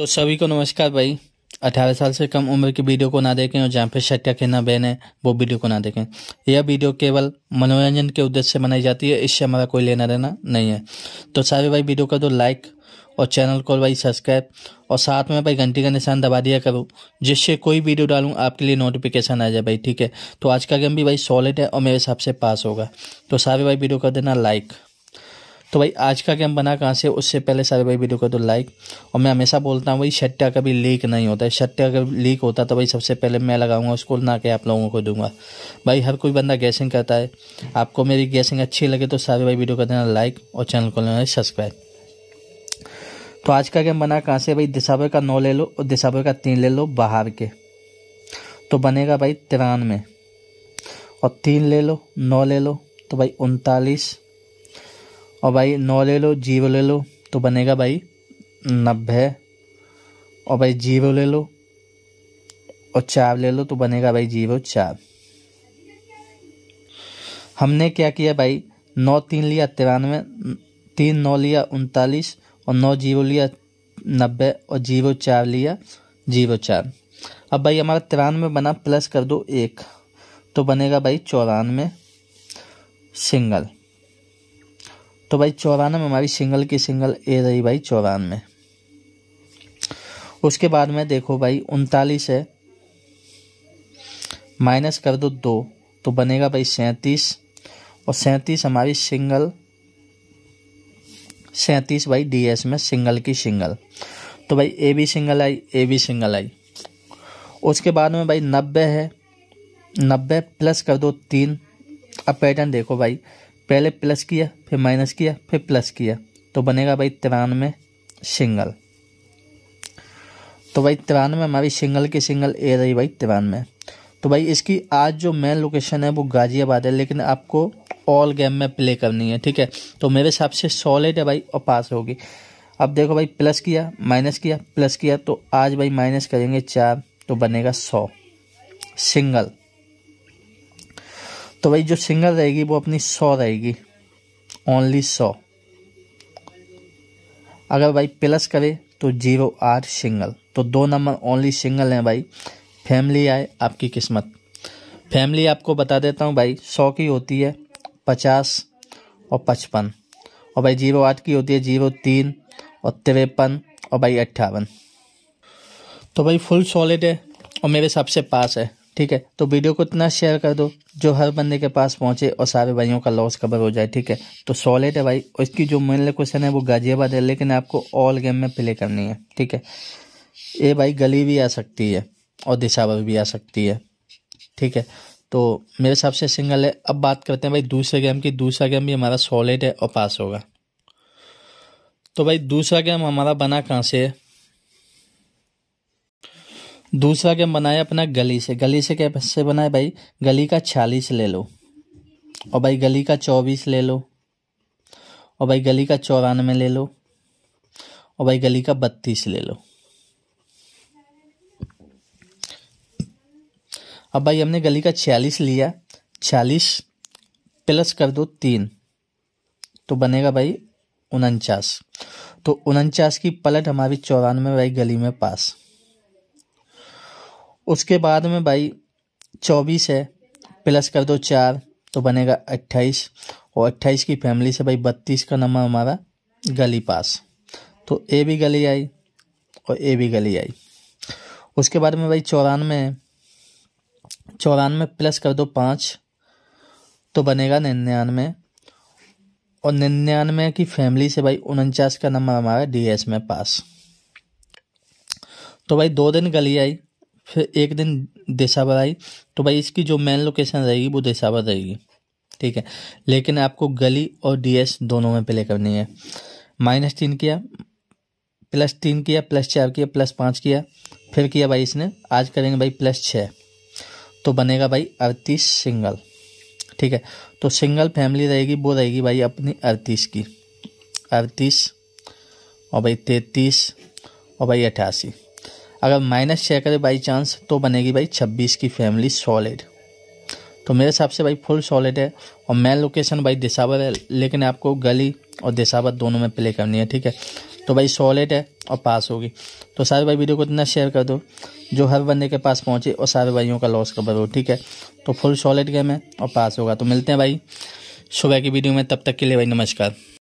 तो सभी को नमस्कार भाई अठारह साल से कम उम्र की वीडियो को ना देखें और जहाँ पे शटिया खेलना बहन है वो वीडियो को ना देखें यह वीडियो केवल मनोरंजन के उद्देश्य से बनाई जाती है इससे हमारा कोई लेना देना नहीं है तो सारे भाई वीडियो का दो लाइक और चैनल को भाई सब्सक्राइब और साथ में भाई घंटी का निशान दबा दिया करो जिससे कोई वीडियो डालूँ आपके लिए नोटिफिकेशन आ जाए भाई ठीक है तो आज का गेम भी भाई सॉलिड है और मेरे हिसाब से पास होगा तो सारे भाई वीडियो कर देना लाइक तो भाई आज का गेम बना कहाँ से उससे पहले सारे भाई वीडियो को तो लाइक और मैं हमेशा बोलता हूँ भाई शट्टा कभी लीक नहीं होता है शट्टा अगर लीक होता तो भाई सबसे पहले मैं लगाऊंगा उसको ना के आप लोगों को दूंगा भाई हर कोई बंदा गैसिंग करता है आपको मेरी गैसिंग अच्छी लगे तो सारे भाई वीडियो को देना लाइक और चैनल को लेना सब्सक्राइब तो आज का गेम बना कहाँ से भाई दिसाबे का नौ ले लो और दिसाबे का तीन ले लो बाहर के तो बनेगा भाई तिरानवे और तीन ले लो नौ ले लो तो भाई उनतालीस और भाई नौ ले लो जीरो ले लो तो बनेगा भाई नब्बे और भाई जीरो ले लो और चार ले लो तो बनेगा भाई जीरो चार हमने क्या किया भाई नौ तीन लिया तिरानवे तीन नौ लिया उनतालीस और नौ जीरो लिया नब्बे और जीरो चार लिया जीरो चार अब भाई हमारा तिरानवे बना प्लस कर दो एक तो बनेगा भाई चौरानवे सिंगल तो भाई चौरानवे हमारी सिंगल की सिंगल ए रही भाई चौरानवे उसके बाद में देखो भाई उनतालीस है माइनस कर दो दो तो बनेगा भाई सैंतीस और सैंतीस हमारी सिंगल सैंतीस भाई डीएस में सिंगल की सिंगल तो भाई ए भी सिंगल आई ए भी सिंगल आई उसके बाद में भाई नब्बे है नब्बे प्लस कर दो तीन अब पैटर्न देखो भाई पहले प्लस किया फिर माइनस किया फिर प्लस किया तो बनेगा भाई तिरानवे सिंगल तो भाई तिरानवे हमारी सिंगल की सिंगल ए रही भाई तिरानवे तो भाई इसकी आज जो मेन लोकेशन है वो गाजियाबाद है लेकिन आपको ऑल गेम में प्ले करनी है ठीक है तो मेरे हिसाब से सॉलिड है भाई और पास होगी अब देखो भाई प्लस किया माइनस किया प्लस किया तो आज भाई माइनस करेंगे चार तो बनेगा सौ सिंगल तो भाई जो सिंगल रहेगी वो अपनी सौ रहेगी ओनली सौ अगर भाई प्लस करे तो जीरो आर सिंगल तो दो नंबर ओनली सिंगल हैं भाई फैमिली आए आपकी किस्मत फैमिली आपको बता देता हूँ भाई सौ की होती है पचास और पचपन और भाई जीरो आठ की होती है जीरो तीन और तिरपन और भाई अट्ठावन तो भाई फुल सॉलिड है और मेरे सबसे पास है ठीक है तो वीडियो को इतना शेयर कर दो जो हर बंदे के पास पहुंचे और सारे भाइयों का लॉस कवर हो जाए ठीक है तो सॉलिड है भाई और इसकी जो मेन लोकेशन है वो गाजियाबाद है लेकिन आपको ऑल गेम में प्ले करनी है ठीक है ये भाई गली भी आ सकती है और दिशावर भी आ सकती है ठीक है तो मेरे हिसाब से सिंगल है अब बात करते हैं भाई दूसरे गेम की दूसरा गेम भी हमारा सॉलिड है और पास होगा तो भाई दूसरा गेम हमारा बना कहाँ से है दूसरा गेम बनाए अपना गली से गली से कैसे बनाए भाई गली का छियालीस ले लो और भाई गली का चौबीस ले लो और भाई गली का चौरानवे ले लो और भाई गली का बत्तीस ले लो अब भाई हमने गली का छियालीस लिया छियालीस प्लस कर दो तीन तो बनेगा भाई उनचास तो उनचास की पलट हमारी चौरानवे भाई गली में पास उसके बाद में भाई चौबीस है प्लस कर दो चार तो बनेगा अट्ठाईस और अट्ठाईस की फैमिली से भाई बत्तीस का नंबर हमारा गली पास तो ए भी गली आई और ए भी गली आई उसके बाद में भाई चौरानवे है चौरानवे प्लस कर दो पाँच तो बनेगा निन्यानवे और निन्यानवे की फैमिली से भाई उनचास का नंबर हमारा डी एस में पास तो भाई दो दिन गली आई फिर एक दिन देसावर आई तो भाई इसकी जो मेन लोकेशन रहेगी वो देसावर रहेगी ठीक है लेकिन आपको गली और डीएस दोनों में प्ले करनी है माइनस तीन किया प्लस तीन किया प्लस चार किया प्लस पाँच किया फिर किया भाई इसने आज करेंगे भाई प्लस छः तो बनेगा भाई अड़तीस सिंगल ठीक है तो सिंगल फैमिली रहेगी वो रहेगी भाई अपनी अड़तीस की अड़तीस और भाई तैतीस और भाई अट्ठासी अगर माइनस छः करें बाई चांस तो बनेगी भाई छब्बीस की फैमिली सॉलिड तो मेरे हिसाब से भाई फुल सॉलिड है और मेन लोकेशन भाई दिसावर है लेकिन आपको गली और दिसावर दोनों में प्ले करनी है ठीक है तो भाई सॉलिड है और पास होगी तो सारे भाई वीडियो को इतना शेयर कर दो जो हर बंदे के पास पहुँचे और सारे भाइयों का लॉस कवर हो ठीक है तो फुल सॉलिड गेम है और पास होगा तो मिलते हैं भाई सुबह की वीडियो में तब तक के लिए भाई नमस्कार